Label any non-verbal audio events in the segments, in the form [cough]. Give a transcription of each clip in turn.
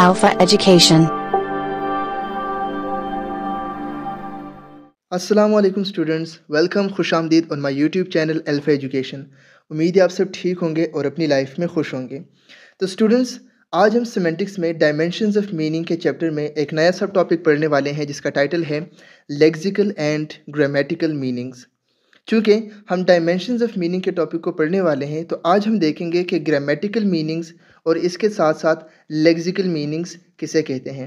Alpha Education. असलम students welcome खुश आमदीद और my YouTube channel Alpha education उम्मीद है आप सब ठीक होंगे और अपनी लाइफ में खुश होंगे तो स्टूडेंट्स आज हम सिमेंटिक्स में डायमेंशंस ऑफ मीनिंग के चैप्टर में एक नया सब टॉपिक पढ़ने वाले हैं जिसका टाइटल है लेक्सिकल एंड ग्रामेटिकल मीनिंग्स चूँकि हम डायमेंशनस ऑफ मीनिंग के टॉपिक को पढ़ने वाले हैं तो आज हम देखेंगे कि ग्रामेटिकल मीनिंग्स और इसके साथ साथ लेग्जिकल मीनिंग्स किसे कहते हैं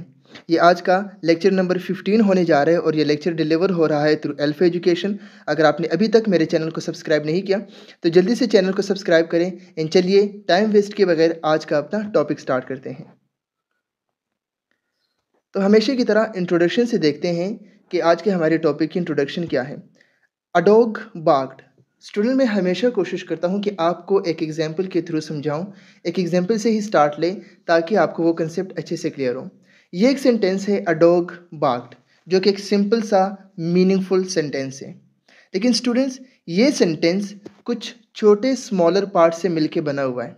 ये आज का लेक्चर नंबर 15 होने जा रहा है और ये लेक्चर डिलीवर हो रहा है थ्रू एल्फ एजुकेशन अगर आपने अभी तक मेरे चैनल को सब्सक्राइब नहीं किया तो जल्दी से चैनल को सब्सक्राइब करें एंड चलिए टाइम वेस्ट के बगैर आज का अपना टॉपिक स्टार्ट करते हैं तो हमेशा की तरह इंट्रोडक्शन से देखते हैं कि आज के हमारे टॉपिक की इंट्रोडक्शन क्या है अडोग बाग्ड स्टूडेंट मैं हमेशा कोशिश करता हूँ कि आपको एक एग्जाम्पल के थ्रू समझाऊँ एक एग्जाम्पल से ही स्टार्ट लें ताकि आपको वो कंसेप्ट अच्छे से क्लियर हो ये एक सेंटेंस है अडोग बाग्ड जो कि एक सिंपल सा मीनिंगफुल सेंटेंस है लेकिन स्टूडेंट्स ये सेंटेंस कुछ छोटे स्मॉलर पार्ट से मिल बना हुआ है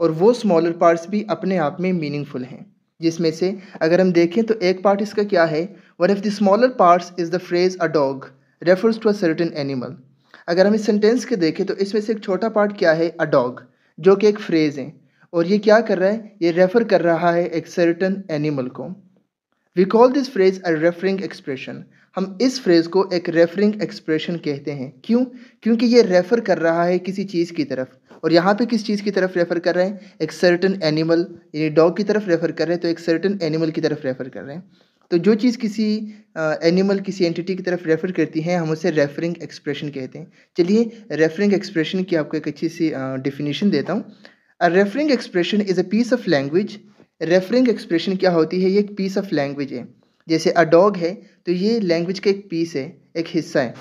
और वो स्मॉलर पार्ट्स भी अपने आप में मीनिंगफुल हैं जिसमें से अगर हम देखें तो एक पार्ट इसका क्या है one of the smaller parts is the phrase a dog refers to a certain animal अगर हम इस सेंटेंस के देखें तो इसमें से एक छोटा पार्ट क्या है अ डॉग जो कि एक फ्रेज़ है और ये क्या कर रहा है ये रेफ़र कर रहा है एक सर्टन एनिमल को we call this phrase a referring expression हम इस फ्रेज़ को एक रेफरिंग एक्सप्रेशन कहते हैं क्यों क्योंकि ये रेफ़र कर रहा है किसी चीज़ की तरफ और यहाँ पे किस चीज़ की तरफ रेफ़र कर रहे हैं एक सर्टन एनिमल यानी डॉग की तरफ रेफ़र कर रहे हैं तो एक सर्टन एनिमल की तरफ रेफ़र कर रहे हैं तो जो चीज़ किसी एनिमल किसी एंटिटी की तरफ रेफ़र करती है हम उसे रेफरिंग एक्सप्रेशन कहते हैं चलिए रेफरिंग एक्सप्रेशन की आपको एक अच्छी सी डिफिनीशन देता हूँ a referring expression is a piece of language referring expression क्या होती है ये एक पीस ऑफ लैंग्वेज है जैसे अ डॉग है तो ये लैंग्वेज का एक पीस है एक हिस्सा है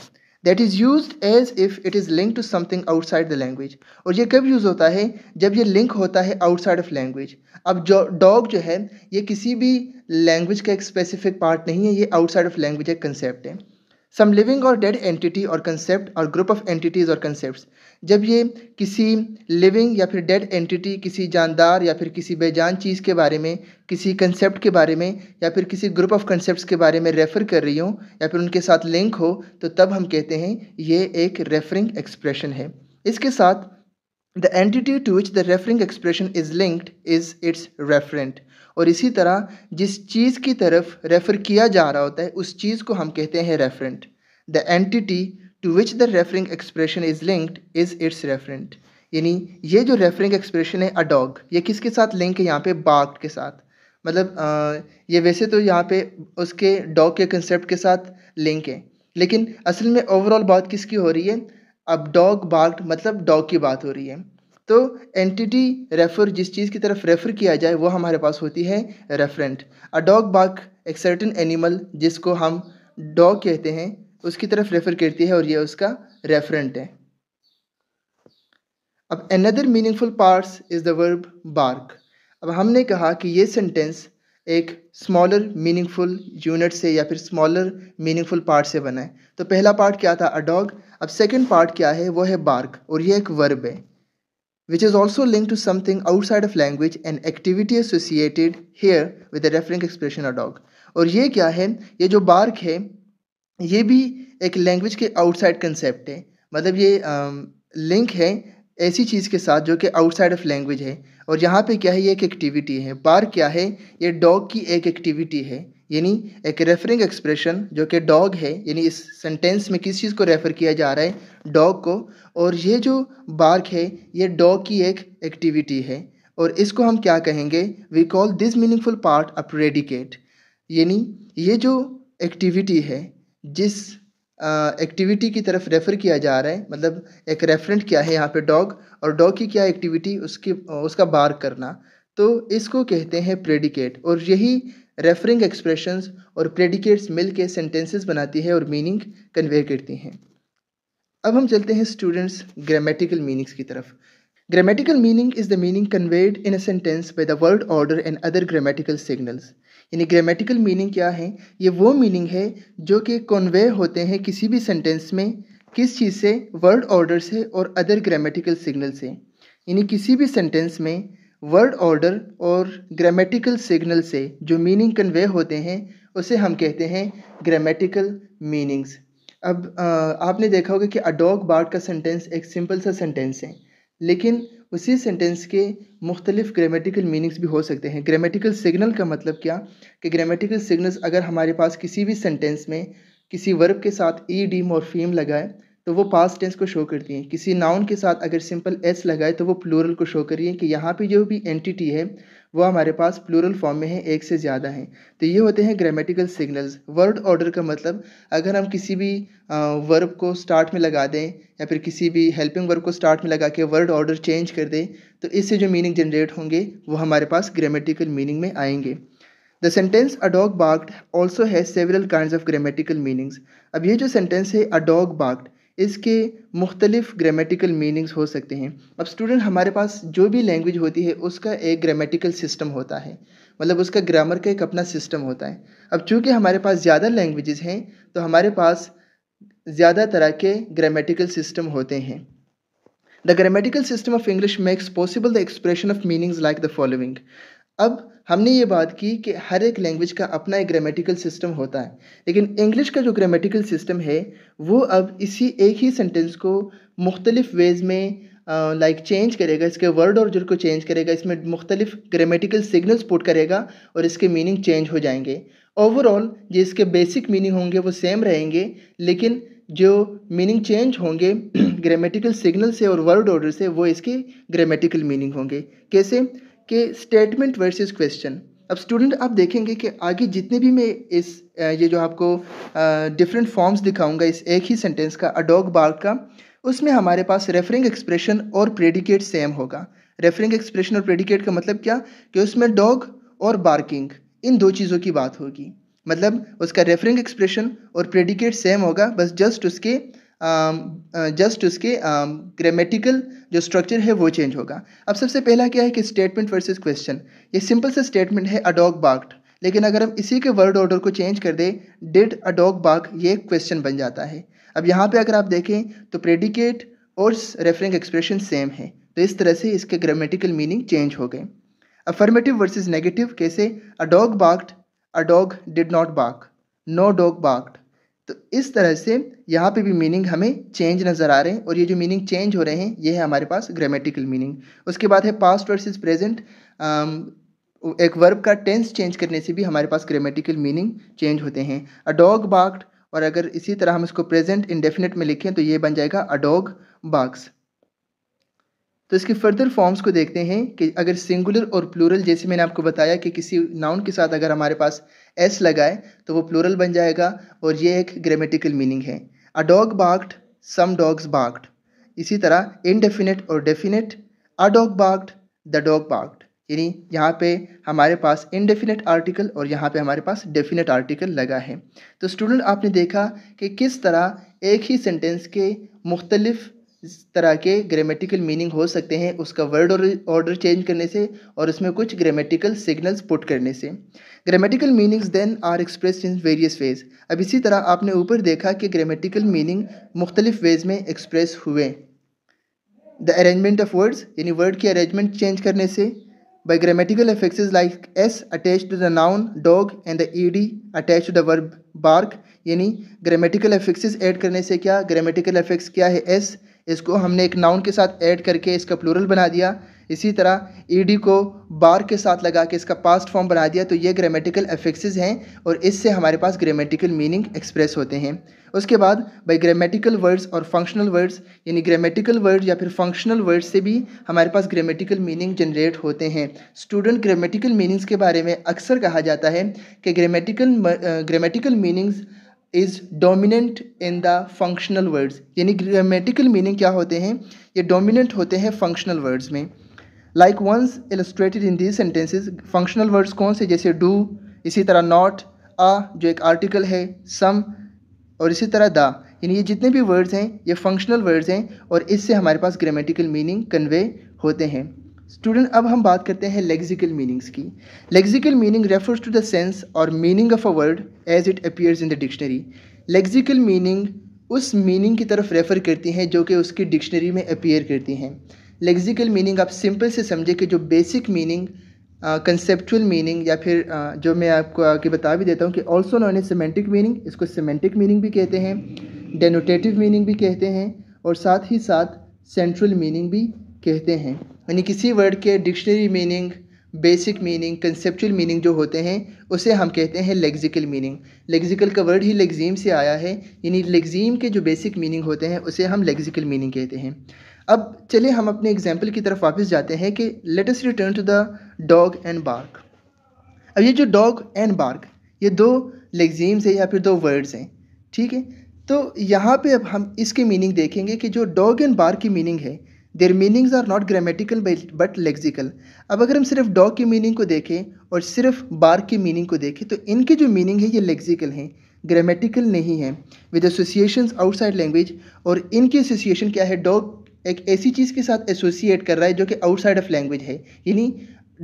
that is use as if it is link to something outside the language और ये कब यूज़ होता है जब ये लिंक होता है आउटसाइड ऑफ लैंग्वेज अब जो डॉग जो है ये किसी भी लैंग्वेज का एक स्पेसिफिक पार्ट नहीं है ये आउटसाइड ऑफ लैंग्वेज एक कंसेप्ट है सम लिविंग और डेड एंटिटी और कंसेप्ट और ग्रुप ऑफ एंटिटीज़ और कंसेप्ट जब ये किसी लिविंग या फिर डेड एंटिटी किसी जानदार या फिर किसी बेजान चीज़ के बारे में किसी कंसेप्ट के बारे में या फिर किसी ग्रुप ऑफ कंसेप्ट के बारे में रेफ़र कर रही हूँ या फिर उनके साथ लिंक हो तो तब हम कहते हैं ये एक रेफरिंग एक्सप्रेशन है इसके साथ the entity to which the referring expression is linked is its referent और इसी तरह जिस चीज़ की तरफ रेफ़र किया जा रहा होता है उस चीज़ को हम कहते हैं referent the entity to which the referring expression is linked is its referent यानी ये जो रेफरिंग एक्सप्रेशन है अ डॉग ये किसके साथ लिंक है यहाँ पे बाग के साथ मतलब ये वैसे तो यहाँ पे उसके डॉग के कंसेप्ट के साथ लिंक है लेकिन असल में ओवरऑल बात किसकी हो रही है अब डॉग बाग मतलब डॉग की बात हो रही है तो एंटिटी रेफर जिस चीज़ की तरफ रेफ़र किया जाए वो हमारे पास होती है रेफरेंट अ डॉग बाग एक सर्टन एनिमल जिसको हम डॉग कहते हैं उसकी तरफ रेफर करती है और ये उसका रेफरेंट है अब another meaningful parts is the verb bark अब हमने कहा कि ये सेंटेंस एक स्मॉलर मीनिंगफुल यूनिट से या फिर स्मॉलर मीनिंगफुल पार्ट से बना है तो पहला पार्ट क्या था अडॉग अब सेकंड पार्ट क्या है वो है बार्क और ये एक वर्ब है which is also link to something outside of language and activity associated here with the referring expression a dog और ये क्या है ये जो बार्क है ये भी एक लैंग्वेज के आउटसाइड कंसेप्ट है मतलब ये लिंक है ऐसी चीज़ के साथ जो कि आउटसाइड ऑफ लैंग्वेज है और यहाँ पे क्या है ये एक एक्टिविटी है बार क्या है ये डॉग की एक एक्टिविटी है यानी एक रेफरिंग एक्सप्रेशन जो कि डॉग है यानी इस सेंटेंस में किस चीज़ को रेफ़र किया जा रहा है डॉग को और ये जो बार्क है ये डॉग की एक एक्टिविटी है और इसको हम क्या कहेंगे we call this meaningful part a predicate यानी ये जो एक्टिविटी है जिस एक्टिविटी की तरफ रेफ़र किया जा रहा है मतलब एक रेफरेंट क्या है यहाँ पे डॉग और डॉग की क्या एक्टिविटी उसकी उसका बार करना तो इसको कहते हैं प्रेडिकेट और यही रेफरिंग एक्सप्रेशंस और प्रेडिकेट्स मिल के सेंटेंसेस बनाती है और मीनिंग कन्वे करती हैं अब हम चलते हैं स्टूडेंट्स ग्रामेटिकल मीनिंग्स की तरफ Grammatical meaning is the meaning conveyed in a sentence by the word order and other grammatical signals. यानी ग्रामेटिकल मीनिंग क्या है ये वो मीनिंग है जो कि कन्वे होते हैं किसी भी सेंटेंस में किस चीज़ से वर्ड ऑर्डर से और अदर ग्रामेटिकल सिग्नल से यानी किसी भी सेंटेंस में वर्ड ऑर्डर और ग्रामेटिकल सिग्नल से जो मीनिंग कन्वे होते हैं उसे हम कहते हैं ग्रामेटिकल मीनिंग्स अब आ, आपने देखा होगा कि अ डॉग बार्ड का सेंटेंस एक सिंपल सा सेंटेंस है लेकिन उसी सेंटेंस के मुख्तलिफ ग्रामेटिकल मीनिंग्स भी हो सकते हैं ग्रामेटिकल सिग्नल का मतलब क्या कि ग्रामेटिकल सिग्नल्स अगर हमारे पास किसी भी सेंटेंस में किसी वर्ब के साथ ई डी मॉर्फीम लगाए तो वो पास्ट टेंस को शो करती हैं किसी नाउन के साथ अगर सिंपल एस लगाए तो वो प्लूरल को शो करिए कि यहाँ पे जो भी एंटिटी है वो हमारे पास प्लूरल फॉर्म में है एक से ज़्यादा हैं तो ये होते हैं ग्रामेटिकल सिग्नल्स वर्ड ऑर्डर का मतलब अगर हम किसी भी वर्ब को स्टार्ट में लगा दें या फिर किसी भी हेल्पिंग वर्ब को स्टार्ट में लगा के वर्ड ऑर्डर चेंज कर दें तो इससे जो मीनिंग जनरेट होंगे वो हमारे पास ग्रामेटिकल मीनिंग में आएंगे the sentence a dog barked also has several kind of grammatical meanings अब ये जो सेंटेंस है अ डॉग बाग्ड इसके मुख्तलिफ़ ग्रामेटिकल मीनिंग्स हो सकते हैं अब स्टूडेंट हमारे पास जो भी लैंग्वेज होती है उसका एक ग्रामेटिकल सिस्टम होता है मतलब उसका ग्रामर का एक अपना सिस्टम होता है अब चूँकि हमारे पास ज़्यादा लैंग्वेजेस हैं तो हमारे पास ज़्यादा तरह के ग्रामेटिकल सिस्टम होते हैं the grammatical system of English makes possible the expression of meanings like the following अब हमने ये बात की कि हर एक लैंग्वेज का अपना एक ग्रामेटिकल सिस्टम होता है लेकिन इंग्लिश का जो ग्रामेटिकल सिस्टम है वो अब इसी एक ही सेंटेंस को मुख्तलिफ़ वेज़ में लाइक चेंज करेगा इसके वर्ड ऑर्डर को चेंज करेगा इसमें मुख्तलिफ ग्रामेटिकल सिग्नल्स पुट करेगा और इसके मीनिंग चेंज हो जाएंगे ओवरऑल जो इसके बेसिक मीनिंग होंगे वो सेम रहेंगे लेकिन जो मीनिंग चेंज होंगे ग्रामेटिकल [clears throat] सिग्नल से और वर्ड ऑर्डर से वो इसके ग्रामेटिकल मीनिंग होंगे कैसे कि स्टेटमेंट वर्सेस क्वेश्चन अब स्टूडेंट आप देखेंगे कि आगे जितने भी मैं इस ये जो आपको डिफरेंट फॉर्म्स दिखाऊंगा इस एक ही सेंटेंस का अडोग बार का उसमें हमारे पास रेफरिंग एक्सप्रेशन और प्रेडिकेट सेम होगा रेफरिंग एक्सप्रेशन और प्रेडिकेट का मतलब क्या कि उसमें डॉग और बार्किंग इन दो चीज़ों की बात होगी मतलब उसका रेफरिंग एक्सप्रेशन और प्रेडिकेट सेम होगा बस जस्ट उसके जस्ट um, uh, उसके ग्रामेटिकल um, जो स्ट्रक्चर है वो चेंज होगा अब सबसे पहला क्या है कि स्टेटमेंट वर्सेस क्वेश्चन ये सिंपल सा स्टेटमेंट है अडॉग डॉग लेकिन अगर हम इसी के वर्ड ऑर्डर को चेंज कर दें डिड अ डॉग ये क्वेश्चन बन जाता है अब यहाँ पे अगर आप देखें तो प्रेडिकेट और रेफरिंग एक्सप्रेशन सेम है तो इस तरह से इसके ग्रामेटिकल मीनिंग चेंज हो गए अफर्मेटिव वर्सेस नेगेटिव कैसे a dog barked a dog did not bark no dog barked तो इस तरह से यहाँ पे भी मीनिंग हमें चेंज नज़र आ रहे हैं और ये जो मीनिंग चेंज हो रहे हैं ये है हमारे पास ग्रामेटिकल मीनिंग उसके बाद है पास्ट वर्सेस प्रेजेंट एक वर्ब का टेंस चेंज करने से भी हमारे पास ग्रामेटिकल मीनिंग चेंज होते हैं अ डॉग बाग्ड और अगर इसी तरह हम इसको प्रेजेंट इंडेफिनेट में लिखें तो ये बन जाएगा अ डॉग बाग्स तो इसके फर्दर फॉर्म्स को देखते हैं कि अगर सिंगुलर और प्लूरल जैसे मैंने आपको बताया कि किसी नाउन के साथ अगर हमारे पास एस लगाए तो वो प्लूरल बन जाएगा और ये एक ग्रामेटिकल मीनिंग है a dog barked some dogs barked इसी तरह इनडेफिनेट और definite a dog barked the dog barked यानी यहाँ पे हमारे पास इनडेफिनेट आर्टिकल और यहाँ पे हमारे पास डेफिनेट आर्टिकल लगा है तो स्टूडेंट आपने देखा कि किस तरह एक ही सेंटेंस के मुख्तलिफ़ इस तरह के ग्रामेटिकल मीनिंग हो सकते हैं उसका वर्ड ऑर्डर चेंज करने से और उसमें कुछ ग्रामेटिकल सिग्नल्स पुट करने से grammatical meanings then are express in various ways अब इसी तरह आपने ऊपर देखा कि ग्रामेटिकल मीनिंग मुख्तलिफ वेज में एक्सप्रेस हुए द अरेंजमेंट ऑफ वर्ड्स यानी वर्ड की अरेंजमेंट चेंज करने से grammatical grammatical like S attach to the noun dog and the E D attach to the verb bark यानी ग्रामेटिकल affixes ऐड करने से क्या ग्रामेटिकल affix क्या है एस इसको हमने एक नाउन के साथ ऐड करके इसका प्लूरल बना दिया इसी तरह ई को बार के साथ लगा के इसका पास्ट फॉर्म बना दिया तो ये ग्रामेटिकल एफिक्सेस हैं और इससे हमारे पास ग्रामेटिकल मीनिंग एक्सप्रेस होते हैं उसके बाद बाई ग्रामेटिकल वर्ड्स और फंक्शनल वर्ड्स यानी ग्रामेटिकल वर्ड या फिर फंक्शनल वर्ड्स से भी हमारे पास ग्रामेटिकल मीनिंग जनरेट होते हैं स्टूडेंट ग्रामेटिकल मीनिंग्स के बारे में अक्सर कहा जाता है कि grammatical grammatical meanings is dominant in the functional words यानी ग्रामेटिकल मीनिंग क्या होते हैं ये डोमिनेंट होते हैं फंक्शनल वर्ड्स में like ones illustrated in these sentences functional words कौन से जैसे डू इसी तरह नॉट अ जो एक आर्टिकल है सम और इसी तरह द यानी ये जितने भी वर्ड्स हैं ये फंक्शनल वर्ड्स हैं और इससे हमारे पास ग्रामेटिकल मीनिंग कन्वे होते हैं स्टूडेंट अब हम बात करते हैं लेग्जिकल मीनिंग्स की lexical meaning refers to the sense और meaning of a word as it appears in the dictionary lexical meaning उस मीनिंग की तरफ रेफ़र करती हैं जो कि उसकी डिक्शनरी में अपीयर करती हैं लेग्जिकल मीनिंग आप सिंपल से समझे कि जो बेसिक मीनिंग कंसेप्चुअल मीनिंग या फिर uh, जो मैं आपको आगे बता भी देता हूँ कि also known a semantic meaning इसको सीमेंटिक मीनिंग भी कहते हैं डेनोटेटिव मीनिंग भी कहते हैं और साथ ही साथ सेंट्रल मीनिंग भी कहते हैं यानी किसी वर्ड के dictionary meaning basic meaning conceptual meaning जो होते हैं उसे हम कहते हैं लेग्जिकल मीनिंग लेग्जिकल का वर्ड ही लेग्जीम से आया है यानी लेग्जीम के जो बेसिक मीनिंग होते हैं उसे हम लेग्जिकल मीनिंग कहते हैं अब चले हम अपने एग्जाम्पल की तरफ वापस जाते हैं कि let's return to the dog and bark अब ये जो डॉग एंड बार्क ये दो लेग्जीम्स हैं या फिर दो वर्ड्स हैं ठीक है तो यहाँ पे अब हम इसकी मीनिंग देखेंगे कि जो डॉग एंड बार्क की मीनिंग है there meanings are not grammatical but lexical अब अगर हम सिर्फ डॉग की मीनिंग को देखें और सिर्फ बार की मीनिंग को देखें तो इनकी जो मीनिंग है ये लेक्सिकल हैं ग्रामेटिकल नहीं है विद एसोसिएशन आउटसाइड लैंग्वेज और इनकी एसोसिएशन क्या है डॉग एक ऐसी चीज़ के साथ एसोसिएट कर रहा है जो कि आउटसाइड ऑफ लैंग्वेज है यानी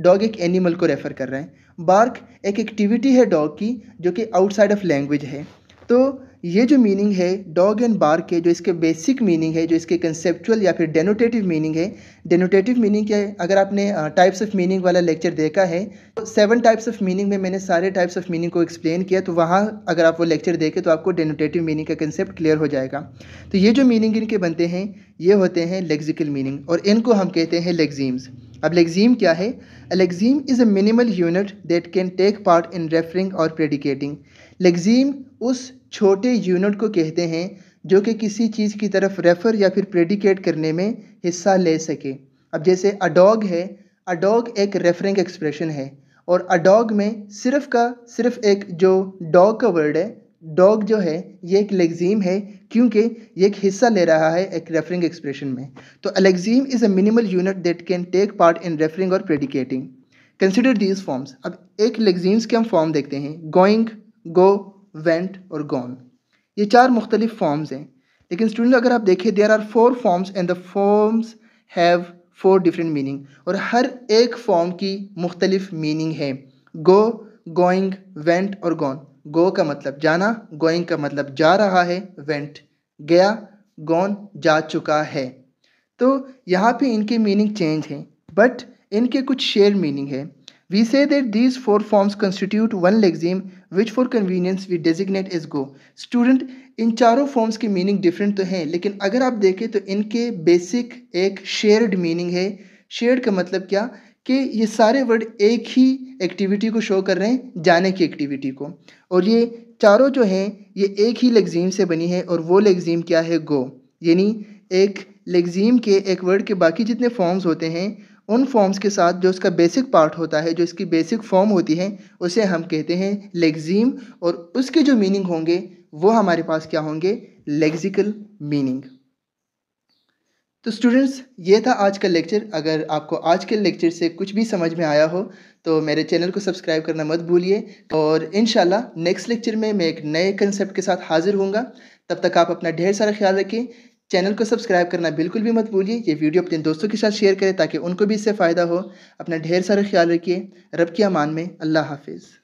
डॉग एक एनिमल को रेफ़र कर रहा है बार्क एक एक्टिविटी है डॉग की जो कि आउटसाइड ऑफ लैंग्वेज है तो ये जो मीनिंग है डॉग एंड बार के जो इसके बेसिक मीनिंग है जो इसके कंसेप्चुअल या फिर डेनोटेटिव मीनिंग है डेनोटेटिव मीनिंग क्या है अगर आपने टाइप्स ऑफ मीनिंग वाला लेक्चर देखा है तो सेवन टाइप्स ऑफ मीनिंग में मैंने सारे टाइप्स ऑफ मीनिंग को एक्सप्लेन किया तो वहाँ अगर आप वो लेक्चर देखें तो आपको डेनोटेटिव मीनिंग का कंसेप्ट क्लियर हो जाएगा तो ये जो मीनिंग इनके बनते हैं ये होते हैं लेग्जिकल मीनिंग और इनको हम कहते हैं लेग्जीम्स अब लेग्जीम क्या है a lexeme is a minimal unit that can take part in referring और प्रेडिकेटिंग लेग्जीम उस छोटे यूनिट को कहते हैं जो कि किसी चीज़ की तरफ रेफ़र या फिर प्रेडिकेट करने में हिस्सा ले सके अब जैसे अडॉग है अडॉग एक रेफरिंग एक्सप्रेशन है और अडॉग में सिर्फ का सिर्फ एक जो डॉग का वर्ड है डॉग जो है ये एक लेग्जीम है क्योंकि ये एक हिस्सा ले रहा है एक रेफरिंग एक्सप्रेशन में तो a lexeme is a minimal unit that can take part in referring और प्रेडिकेटिंग कंसिडर दीज फॉर्म्स अब एक लेग्जीम्स के हम फॉर्म देखते हैं गोइंग गो वेंट और गॉन ये चार मुख्तलिफ फॉर्म्स हैं लेकिन स्टूडेंट अगर आप देखें there are four forms and the forms have four different meaning और हर एक फॉर्म की मुख्तलिफ मीनिंग है गो गोइंग वेंट और गॉन गो का मतलब जाना गोइंग का मतलब जा रहा है वेंट गया गॉन जा चुका है तो यहाँ पे इनके मीनिंग चेंज हैं बट इनके कुछ शेयर मीनिंग है we say that these four forms constitute one lexeme which for convenience we designate is go student इन चारों फॉर्म्स की मीनिंग डिफरेंट तो हैं लेकिन अगर आप देखें तो इनके बेसिक एक शेयर्ड मीनिंग है शेयर्ड का मतलब क्या कि ये सारे वर्ड एक ही एक्टिविटी को शो कर रहे हैं जाने की एक्टिविटी को और ये चारों जो हैं ये एक ही लेगजीम से बनी है और वो लेगजीम क्या है गो यानी एक लेगजीम के एक वर्ड के बाकी जितने फॉर्म्स होते हैं उन फॉर्म्स के साथ जो उसका बेसिक पार्ट होता है जो इसकी बेसिक फॉर्म होती है उसे हम कहते हैं लेग्जीम और उसके जो मीनिंग होंगे वो हमारे पास क्या होंगे लेग्जिकल मीनिंग तो स्टूडेंट्स ये था आज का लेक्चर अगर आपको आज के लेक्चर से कुछ भी समझ में आया हो तो मेरे चैनल को सब्सक्राइब करना मत भूलिए और इन नेक्स्ट लेक्चर में मैं एक नए कंसेप्ट के साथ हाज़िर हूँगा तब तक आप अपना ढेर सारा ख्याल रखें चैनल को सब्सक्राइब करना बिल्कुल भी मत भूलिए ये वीडियो अपने दोस्तों के साथ शेयर करें ताकि उनको भी इससे फ़ायदा हो अपना ढेर सारा ख्याल रखिए रब की अमान में अल्लाह हाफिज़